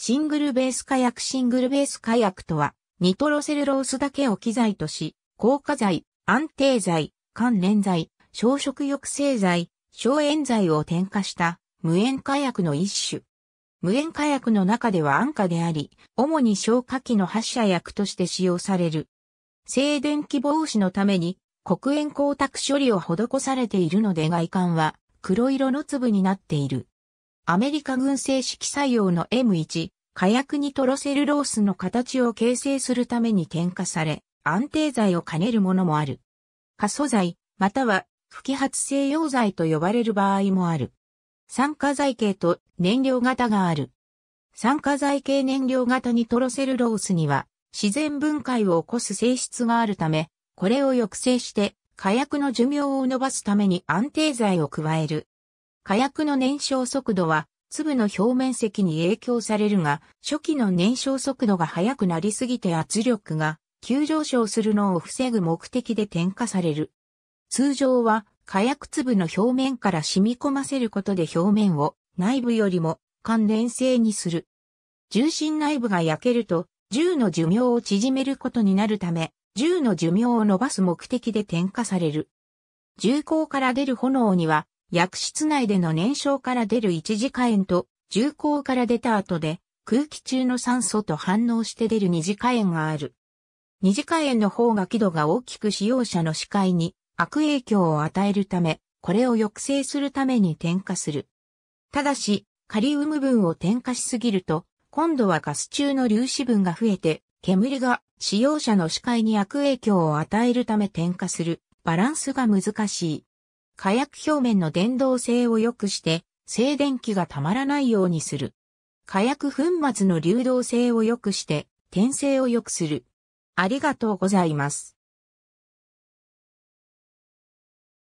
シングルベース火薬シングルベース火薬とは、ニトロセルロースだけを機材とし、硬化剤、安定剤、関連剤、消食抑制剤、消炎剤を添加した無塩火薬の一種。無塩火薬の中では安価であり、主に消火器の発射薬として使用される。静電気防止のために黒煙光沢処理を施されているので外観は黒色の粒になっている。アメリカ軍製式採用の M1、火薬ニトロセルロースの形を形成するために添加され、安定剤を兼ねるものもある。過疎剤、または不揮発性溶剤と呼ばれる場合もある。酸化剤系と燃料型がある。酸化剤系燃料型ニトロセルロースには自然分解を起こす性質があるため、これを抑制して火薬の寿命を伸ばすために安定剤を加える火薬の燃焼速度は粒の表面積に影響されるが、初期の燃焼速度が速くなりすぎて圧力が急上昇するのを防ぐ目的で点火される。通常は火薬粒の表面から染み込ませることで表面を内部よりも関連性にする。重心内部が焼けると銃の寿命を縮めることになるため、銃の寿命を伸ばす目的で点火される。銃口から出る炎には薬室内での燃焼から出る一次火炎と、重口から出た後で、空気中の酸素と反応して出る二次火炎がある。二次火炎の方が輝度が大きく使用者の視界に悪影響を与えるため、これを抑制するために点火する。ただし、カリウム分を点火しすぎると、今度はガス中の粒子分が増えて、煙が使用者の視界に悪影響を与えるため点火する。バランスが難しい。火薬表面の電動性を良くして、静電気がたまらないようにする。火薬粉末の流動性を良くして、転生を良くする。ありがとうございます。